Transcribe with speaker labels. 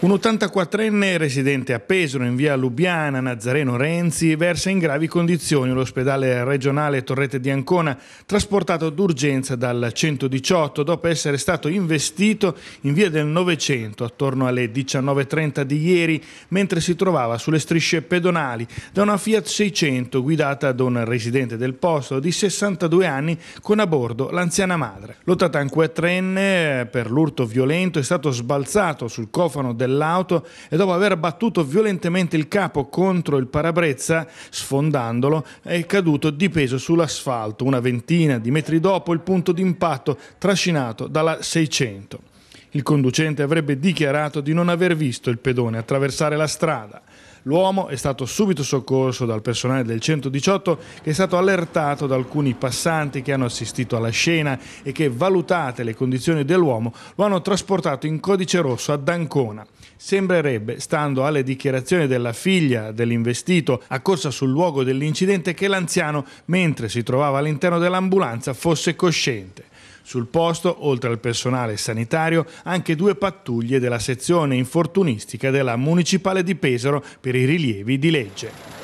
Speaker 1: Un 84enne residente a Pesaro in via Lubiana, Nazareno Renzi, versa in gravi condizioni all'ospedale regionale Torrete di Ancona, trasportato d'urgenza dal 118 dopo essere stato investito in via del Novecento attorno alle 19.30 di ieri mentre si trovava sulle strisce pedonali da una Fiat 600 guidata da un residente del posto di 62 anni con a bordo l'anziana madre. L'84enne per l'urto violento è stato sbalzato sul cofano della dell'auto e dopo aver battuto violentemente il capo contro il parabrezza, sfondandolo, è caduto di peso sull'asfalto una ventina di metri dopo il punto d'impatto, trascinato dalla 600. Il conducente avrebbe dichiarato di non aver visto il pedone attraversare la strada. L'uomo è stato subito soccorso dal personale del 118 che è stato allertato da alcuni passanti che hanno assistito alla scena e che, valutate le condizioni dell'uomo, lo hanno trasportato in codice rosso a Dancona. Sembrerebbe, stando alle dichiarazioni della figlia dell'investito accorsa sul luogo dell'incidente, che l'anziano, mentre si trovava all'interno dell'ambulanza, fosse cosciente. Sul posto, oltre al personale sanitario, anche due pattuglie della sezione infortunistica della Municipale di Pesaro per i rilievi di legge.